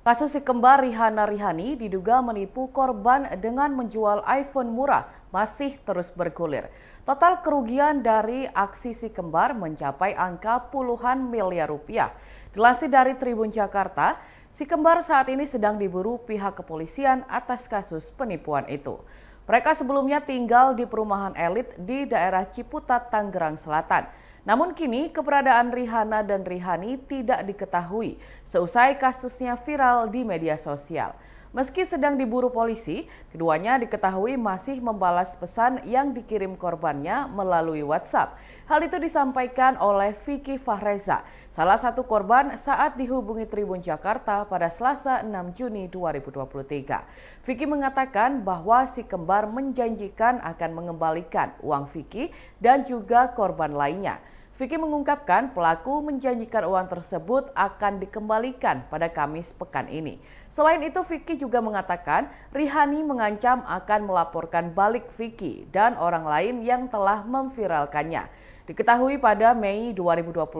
Kasus si kembar Rihana Rihani diduga menipu korban dengan menjual iPhone murah masih terus bergulir. Total kerugian dari aksi si kembar mencapai angka puluhan miliar rupiah. Dilansir dari Tribun Jakarta, si kembar saat ini sedang diburu pihak kepolisian atas kasus penipuan itu. Mereka sebelumnya tinggal di perumahan elit di daerah Ciputat, Tangerang Selatan. Namun kini keberadaan Rihanna dan Rihani tidak diketahui seusai kasusnya viral di media sosial. Meski sedang diburu polisi, keduanya diketahui masih membalas pesan yang dikirim korbannya melalui WhatsApp. Hal itu disampaikan oleh Vicky Fahreza, salah satu korban saat dihubungi Tribun Jakarta pada Selasa 6 Juni 2023. Vicky mengatakan bahwa si kembar menjanjikan akan mengembalikan uang Vicky dan juga korban lainnya. Vicky mengungkapkan pelaku menjanjikan uang tersebut akan dikembalikan pada Kamis pekan ini. Selain itu, Vicky juga mengatakan Rihani mengancam akan melaporkan balik Vicky dan orang lain yang telah memviralkannya. Diketahui pada Mei 2021,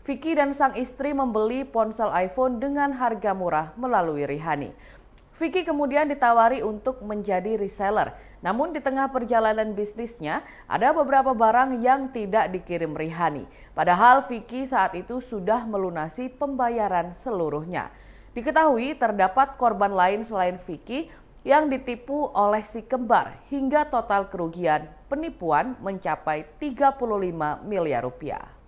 Vicky dan sang istri membeli ponsel iPhone dengan harga murah melalui Rihani. Vicky kemudian ditawari untuk menjadi reseller. Namun di tengah perjalanan bisnisnya, ada beberapa barang yang tidak dikirim Rihani. Padahal Vicky saat itu sudah melunasi pembayaran seluruhnya. Diketahui terdapat korban lain selain Vicky yang ditipu oleh si kembar hingga total kerugian penipuan mencapai 35 miliar rupiah.